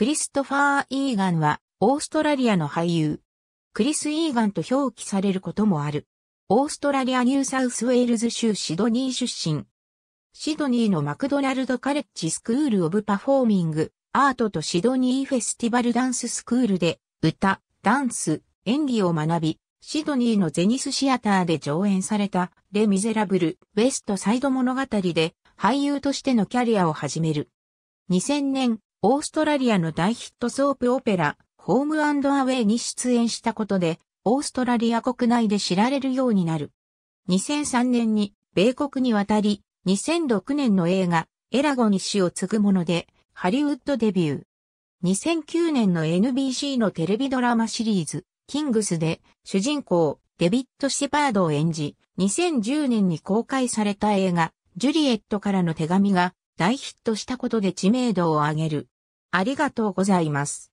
クリストファー・イーガンは、オーストラリアの俳優。クリス・イーガンと表記されることもある。オーストラリア・ニューサウスウェールズ州シドニー出身。シドニーのマクドナルド・カレッジ・スクール・オブ・パフォーミング、アートとシドニーフェスティバル・ダンス・スクールで、歌、ダンス、演技を学び、シドニーのゼニスシアターで上演された、レ・ミゼラブル、ウェストサイド物語で、俳優としてのキャリアを始める。2000年、オーストラリアの大ヒットソープオペラ、ホームアウェイに出演したことで、オーストラリア国内で知られるようになる。2003年に米国に渡り、2006年の映画、エラゴに死を継ぐもので、ハリウッドデビュー。2009年の NBC のテレビドラマシリーズ、キングスで主人公、デビッド・シェパードを演じ、2010年に公開された映画、ジュリエットからの手紙が大ヒットしたことで知名度を上げる。ありがとうございます。